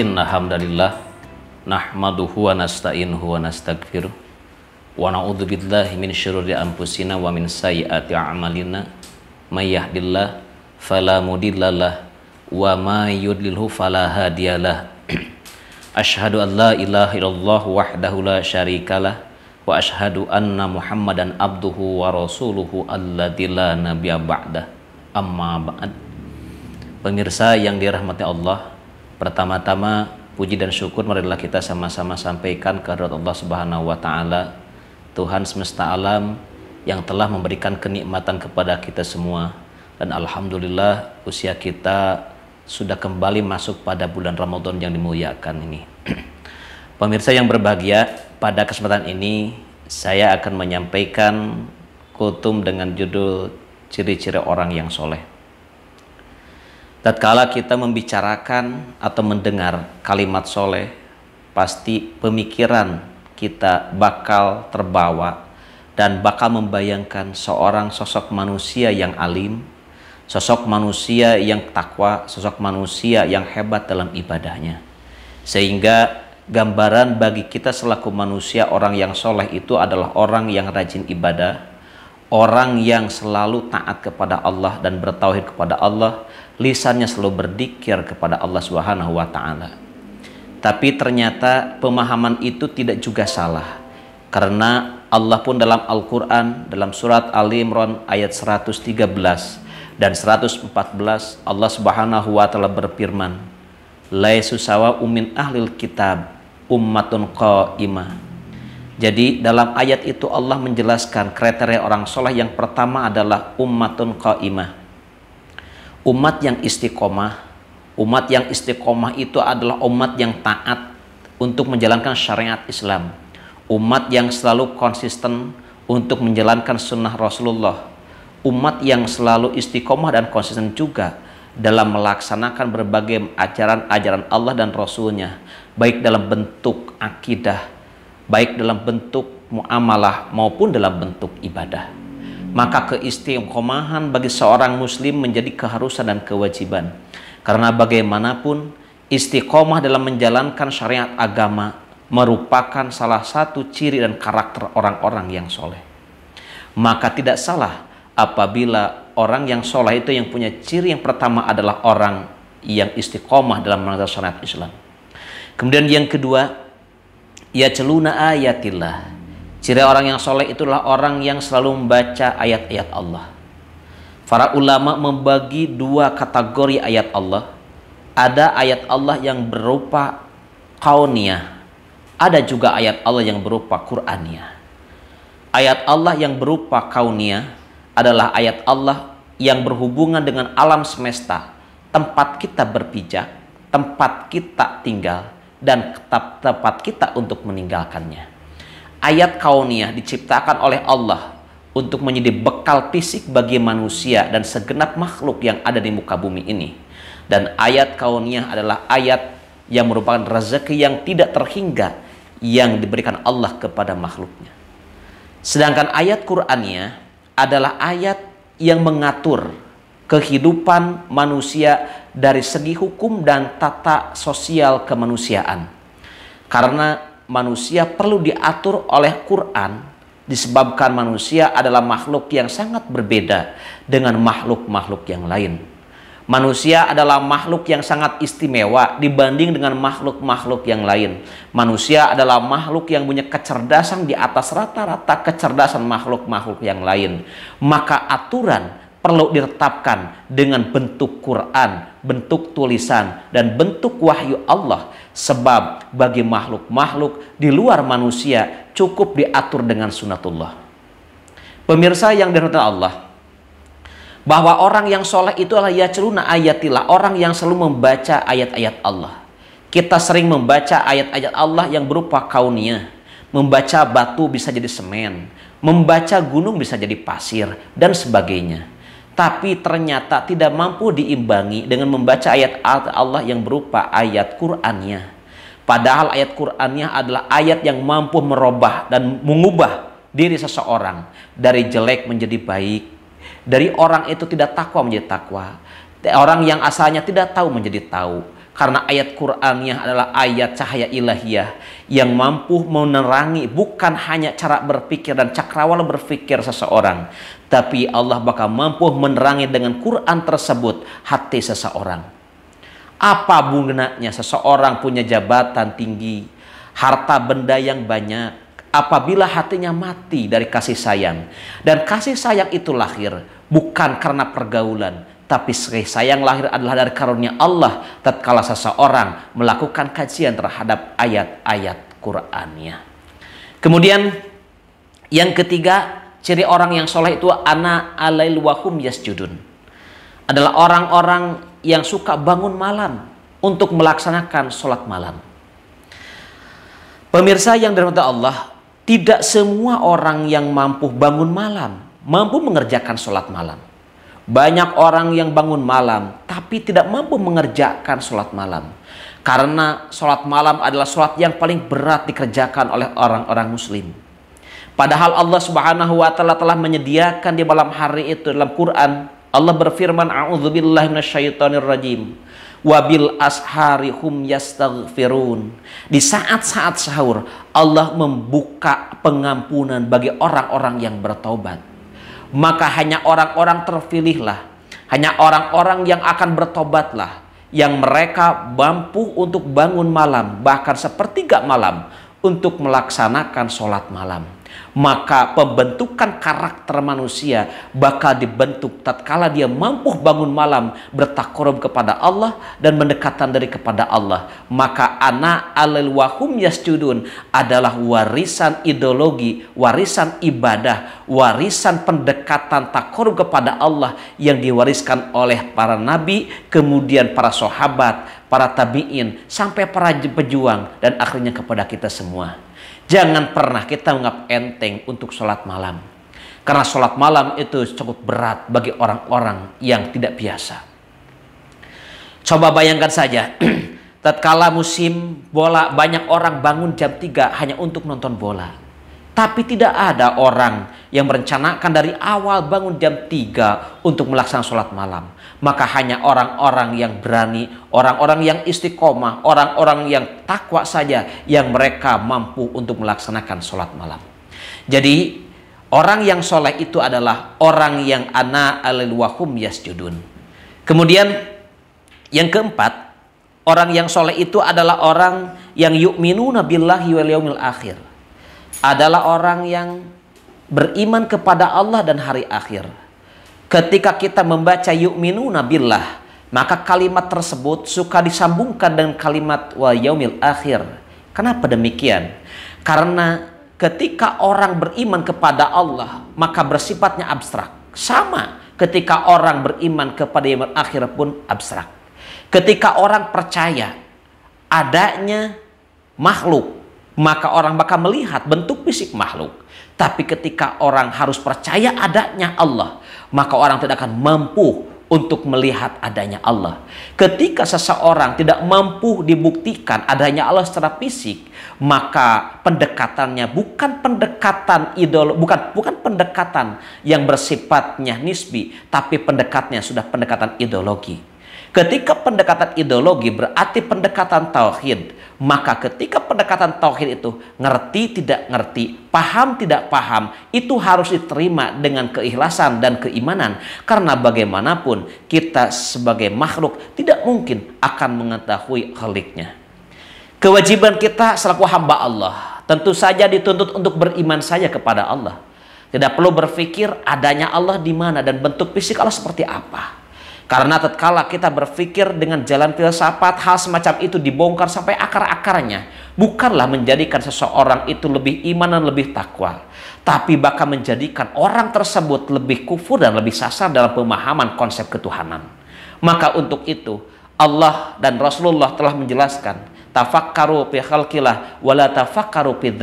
Inna hamdalillah nahmaduhu wa nasta'inuhu wa nastaghfiruh wa na'udhu billahi min syururi anfusina wa min sayi'ati a'malina Mayyahdillah falamudillalah wa may yudlilhu fala an la ilaha illallah wahdahu la syarikalah wa ashadu anna muhammadan abduhu wa rasuluhu Alladhi la nabiyya ba'dah amma ba'd pemirsa yang dirahmati Allah Pertama-tama puji dan syukur marilah kita sama-sama sampaikan kehadirat Allah Subhanahu wa taala, Tuhan semesta alam yang telah memberikan kenikmatan kepada kita semua. Dan alhamdulillah usia kita sudah kembali masuk pada bulan Ramadan yang dimuliakan ini. Pemirsa yang berbahagia, pada kesempatan ini saya akan menyampaikan kutum dengan judul ciri-ciri orang yang soleh tatkala kita membicarakan atau mendengar kalimat soleh, pasti pemikiran kita bakal terbawa dan bakal membayangkan seorang sosok manusia yang alim, sosok manusia yang takwa, sosok manusia yang hebat dalam ibadahnya. Sehingga gambaran bagi kita selaku manusia orang yang soleh itu adalah orang yang rajin ibadah, orang yang selalu taat kepada Allah dan bertauhid kepada Allah, lisannya selalu berdikir kepada Allah Subhanahu wa taala. Tapi ternyata pemahaman itu tidak juga salah. Karena Allah pun dalam Al-Quran, dalam surat Ali Imran ayat 113 dan 114, Allah subhanahu wa ta'ala berfirman, Laisu sawa umin ahlil kitab ummatun qa'imah jadi dalam ayat itu Allah menjelaskan kriteria orang soleh yang pertama adalah ummatun qaimah. Umat yang istiqomah. Umat yang istiqomah itu adalah umat yang taat untuk menjalankan syariat Islam. Umat yang selalu konsisten untuk menjalankan sunnah Rasulullah. Umat yang selalu istiqomah dan konsisten juga dalam melaksanakan berbagai ajaran-ajaran Allah dan Rasulnya. Baik dalam bentuk akidah, baik dalam bentuk muamalah maupun dalam bentuk ibadah. Maka keistiqomahan bagi seorang muslim menjadi keharusan dan kewajiban. Karena bagaimanapun istiqomah dalam menjalankan syariat agama merupakan salah satu ciri dan karakter orang-orang yang soleh. Maka tidak salah apabila orang yang soleh itu yang punya ciri yang pertama adalah orang yang istiqomah dalam menjalankan syariat Islam. Kemudian yang kedua, Ya celuna ayatillah. Ciri orang yang soleh itulah orang yang selalu membaca ayat-ayat Allah. Para ulama membagi dua kategori ayat Allah. Ada ayat Allah yang berupa kaunia, Ada juga ayat Allah yang berupa Qur'aniyah. Ayat Allah yang berupa kaunia adalah ayat Allah yang berhubungan dengan alam semesta, tempat kita berpijak, tempat kita tinggal, dan tetap tepat kita untuk meninggalkannya. Ayat kauniyah diciptakan oleh Allah untuk menjadi bekal fisik bagi manusia dan segenap makhluk yang ada di muka bumi ini. Dan ayat kauniyah adalah ayat yang merupakan rezeki yang tidak terhingga yang diberikan Allah kepada makhluknya. Sedangkan ayat Qur'annya adalah ayat yang mengatur kehidupan manusia dari segi hukum dan tata sosial kemanusiaan. Karena manusia perlu diatur oleh Quran disebabkan manusia adalah makhluk yang sangat berbeda dengan makhluk-makhluk yang lain. Manusia adalah makhluk yang sangat istimewa dibanding dengan makhluk-makhluk yang lain. Manusia adalah makhluk yang punya kecerdasan di atas rata-rata kecerdasan makhluk-makhluk yang lain. Maka aturan perlu ditetapkan dengan bentuk Quran, bentuk tulisan, dan bentuk wahyu Allah. Sebab bagi makhluk-makhluk di luar manusia cukup diatur dengan sunatullah. Pemirsa yang dirahmati Allah, bahwa orang yang soleh itu adalah yacruna ayatilah, orang yang selalu membaca ayat-ayat Allah. Kita sering membaca ayat-ayat Allah yang berupa kaunnya. membaca batu bisa jadi semen, membaca gunung bisa jadi pasir, dan sebagainya tapi ternyata tidak mampu diimbangi dengan membaca ayat Allah yang berupa ayat Qur'annya. Padahal ayat Qur'annya adalah ayat yang mampu merubah dan mengubah diri seseorang dari jelek menjadi baik, dari orang itu tidak takwa menjadi takwa, orang yang asalnya tidak tahu menjadi tahu karena ayat Qur'annya adalah ayat cahaya ilahiyah yang mampu menerangi bukan hanya cara berpikir dan cakrawala berpikir seseorang, tapi Allah bakal mampu menerangi dengan Qur'an tersebut hati seseorang. Apa gunanya seseorang punya jabatan tinggi, harta benda yang banyak, apabila hatinya mati dari kasih sayang. Dan kasih sayang itu lahir bukan karena pergaulan, tapi seri sayang lahir adalah dari karunia Allah tatkala seseorang melakukan kajian terhadap ayat-ayat Qur'annya. Kemudian yang ketiga, ciri orang yang soleh itu ana alail wahum yasjudun. Adalah orang-orang yang suka bangun malam untuk melaksanakan sholat malam. Pemirsa yang dirahmati Allah, tidak semua orang yang mampu bangun malam mampu mengerjakan sholat malam. Banyak orang yang bangun malam tapi tidak mampu mengerjakan sholat malam. Karena sholat malam adalah sholat yang paling berat dikerjakan oleh orang-orang muslim. Padahal Allah subhanahu wa ta'ala telah menyediakan di malam hari itu dalam Quran. Allah berfirman, rajim. Wabil asharihum hum yastaghfirun. Di saat-saat sahur, Allah membuka pengampunan bagi orang-orang yang bertobat maka hanya orang-orang terpilihlah, hanya orang-orang yang akan bertobatlah, yang mereka mampu untuk bangun malam, bahkan sepertiga malam, untuk melaksanakan sholat malam maka pembentukan karakter manusia bakal dibentuk tatkala dia mampu bangun malam bertakorum kepada Allah dan mendekatan dari kepada Allah maka anak alil wahum yasjudun adalah warisan ideologi warisan ibadah warisan pendekatan takorum kepada Allah yang diwariskan oleh para nabi kemudian para sahabat para tabiin sampai para pejuang dan akhirnya kepada kita semua Jangan pernah kita menganggap enteng untuk sholat malam. Karena sholat malam itu cukup berat bagi orang-orang yang tidak biasa. Coba bayangkan saja, tatkala musim bola banyak orang bangun jam 3 hanya untuk nonton bola. Tapi tidak ada orang yang merencanakan dari awal bangun jam 3 untuk melaksanakan sholat malam maka hanya orang-orang yang berani, orang-orang yang istiqomah, orang-orang yang takwa saja yang mereka mampu untuk melaksanakan sholat malam. Jadi orang yang soleh itu adalah orang yang ana alil yasjudun. Kemudian yang keempat, orang yang soleh itu adalah orang yang yu'minu billahi wal yaumil akhir. Adalah orang yang beriman kepada Allah dan hari akhir Ketika kita membaca minu nabilah, maka kalimat tersebut suka disambungkan dengan kalimat wa yaumil akhir. Kenapa demikian? Karena ketika orang beriman kepada Allah, maka bersifatnya abstrak. Sama ketika orang beriman kepada yaumil akhir pun abstrak. Ketika orang percaya adanya makhluk, maka orang bakal melihat bentuk fisik makhluk. Tapi ketika orang harus percaya adanya Allah, maka orang tidak akan mampu untuk melihat adanya Allah. Ketika seseorang tidak mampu dibuktikan adanya Allah secara fisik, maka pendekatannya bukan pendekatan idol, bukan bukan pendekatan yang bersifatnya nisbi, tapi pendekatnya sudah pendekatan ideologi. Ketika pendekatan ideologi berarti pendekatan tauhid, maka ketika pendekatan tauhid itu ngerti tidak ngerti, paham tidak paham, itu harus diterima dengan keikhlasan dan keimanan karena bagaimanapun kita sebagai makhluk tidak mungkin akan mengetahui haliknya. Kewajiban kita selaku hamba Allah tentu saja dituntut untuk beriman saja kepada Allah. Tidak perlu berpikir adanya Allah di mana dan bentuk fisik Allah seperti apa. Karena tatkala kita berpikir dengan jalan filsafat hal semacam itu dibongkar sampai akar-akarnya, bukanlah menjadikan seseorang itu lebih iman dan lebih takwa, tapi bahkan menjadikan orang tersebut lebih kufur dan lebih sasar dalam pemahaman konsep ketuhanan. Maka untuk itu, Allah dan Rasulullah telah menjelaskan, tafakkaru fi khalqillah la tafakkaru fi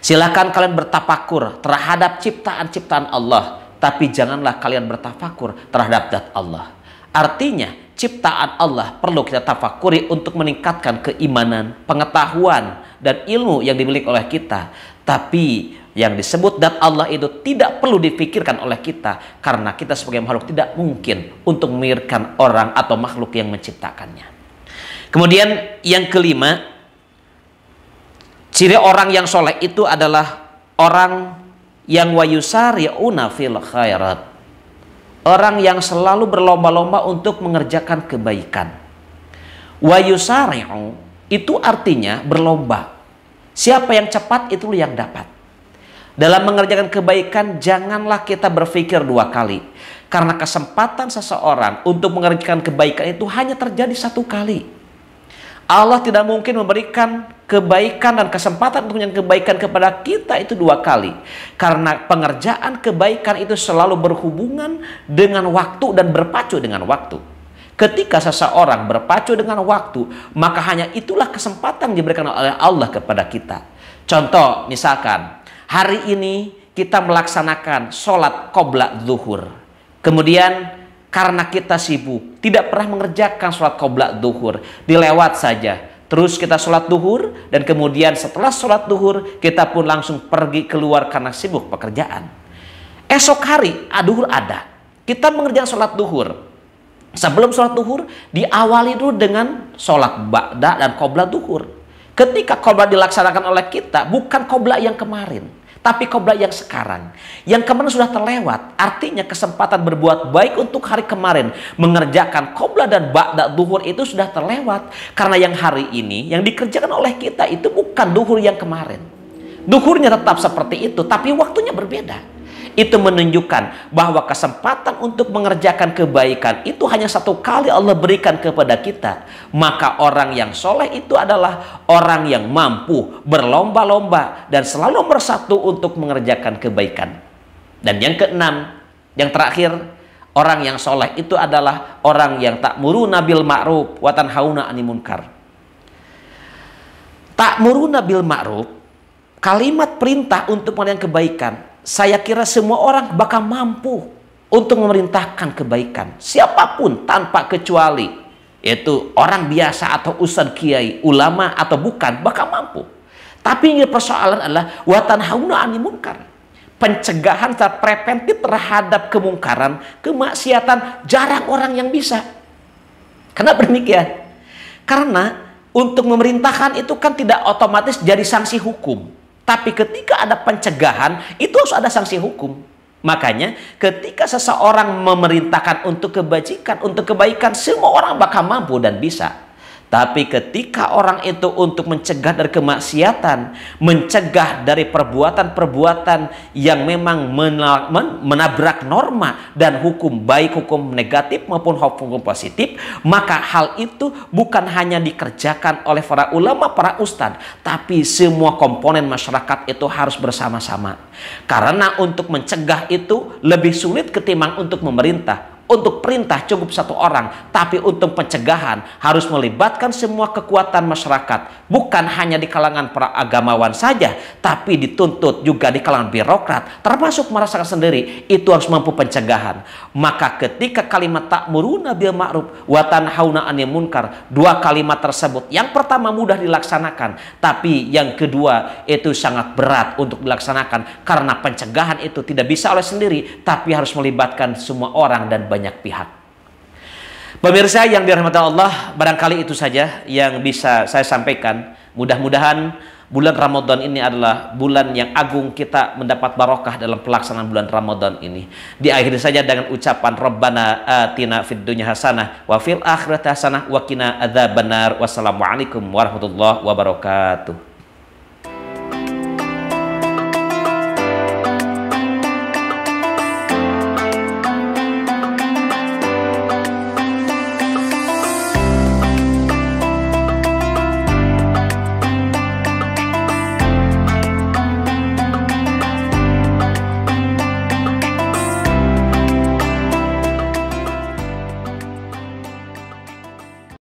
Silakan kalian bertapakur terhadap ciptaan-ciptaan Allah tapi janganlah kalian bertafakur terhadap zat Allah. Artinya, ciptaan Allah perlu kita tafakuri untuk meningkatkan keimanan, pengetahuan, dan ilmu yang dimiliki oleh kita. Tapi yang disebut dat Allah itu tidak perlu dipikirkan oleh kita karena kita sebagai makhluk tidak mungkin untuk memikirkan orang atau makhluk yang menciptakannya. Kemudian yang kelima, ciri orang yang soleh itu adalah orang yang wayusari'una fil khairat. Orang yang selalu berlomba-lomba untuk mengerjakan kebaikan. Wayusari'u itu artinya berlomba. Siapa yang cepat itu yang dapat. Dalam mengerjakan kebaikan janganlah kita berpikir dua kali. Karena kesempatan seseorang untuk mengerjakan kebaikan itu hanya terjadi satu kali. Allah tidak mungkin memberikan kebaikan dan kesempatan untuk yang kebaikan kepada kita itu dua kali. Karena pengerjaan kebaikan itu selalu berhubungan dengan waktu dan berpacu dengan waktu. Ketika seseorang berpacu dengan waktu, maka hanya itulah kesempatan yang diberikan oleh Allah kepada kita. Contoh, misalkan hari ini kita melaksanakan sholat qobla zuhur. Kemudian karena kita sibuk, tidak pernah mengerjakan sholat qobla duhur, dilewat saja. Terus kita sholat duhur, dan kemudian setelah sholat duhur, kita pun langsung pergi keluar karena sibuk pekerjaan. Esok hari, aduhur ah, ada. Kita mengerjakan sholat duhur. Sebelum sholat duhur, diawali dulu dengan sholat ba'da dan qobla duhur. Ketika qobla dilaksanakan oleh kita, bukan qobla yang kemarin tapi kobra yang sekarang, yang kemarin sudah terlewat, artinya kesempatan berbuat baik untuk hari kemarin, mengerjakan kobra dan bakda duhur itu sudah terlewat. Karena yang hari ini, yang dikerjakan oleh kita itu bukan duhur yang kemarin. Duhurnya tetap seperti itu, tapi waktunya berbeda itu menunjukkan bahwa kesempatan untuk mengerjakan kebaikan itu hanya satu kali Allah berikan kepada kita. Maka orang yang soleh itu adalah orang yang mampu berlomba-lomba dan selalu bersatu untuk mengerjakan kebaikan. Dan yang keenam, yang terakhir, orang yang soleh itu adalah orang yang tak muru nabil ma'ruf watan hauna ani munkar. Tak muru nabil ma'ruf, kalimat perintah untuk melakukan kebaikan saya kira semua orang bakal mampu untuk memerintahkan kebaikan. Siapapun tanpa kecuali. Yaitu orang biasa atau usan kiai, ulama atau bukan, bakal mampu. Tapi ini persoalan adalah watan hauna ani munkar. Pencegahan secara preventif terhadap kemungkaran, kemaksiatan, jarang orang yang bisa. Kenapa demikian? Karena untuk memerintahkan itu kan tidak otomatis jadi sanksi hukum. Tapi ketika ada pencegahan, itu harus ada sanksi hukum. Makanya ketika seseorang memerintahkan untuk kebajikan, untuk kebaikan, semua orang bakal mampu dan bisa. Tapi ketika orang itu untuk mencegah dari kemaksiatan, mencegah dari perbuatan-perbuatan yang memang menabrak norma dan hukum baik hukum negatif maupun hukum positif, maka hal itu bukan hanya dikerjakan oleh para ulama, para ustadz, tapi semua komponen masyarakat itu harus bersama-sama. Karena untuk mencegah itu lebih sulit ketimbang untuk memerintah. Untuk perintah cukup satu orang, tapi untuk pencegahan harus melibatkan semua kekuatan masyarakat. Bukan hanya di kalangan para agamawan saja, tapi dituntut juga di kalangan birokrat, termasuk merasakan sendiri, itu harus mampu pencegahan. Maka ketika kalimat tak ta'muruna bil ma'ruf watan hauna ane munkar, dua kalimat tersebut, yang pertama mudah dilaksanakan, tapi yang kedua itu sangat berat untuk dilaksanakan karena pencegahan itu tidak bisa oleh sendiri, tapi harus melibatkan semua orang dan banyak banyak pihak. Pemirsa yang dirahmati Allah, barangkali itu saja yang bisa saya sampaikan. Mudah-mudahan bulan Ramadan ini adalah bulan yang agung kita mendapat barokah dalam pelaksanaan bulan Ramadan ini. Diakhiri saja dengan ucapan Rabbana atina fid dunya hasanah wa fil akhirati hasanah wa qina adzabannar. Wassalamualaikum warahmatullahi wabarakatuh.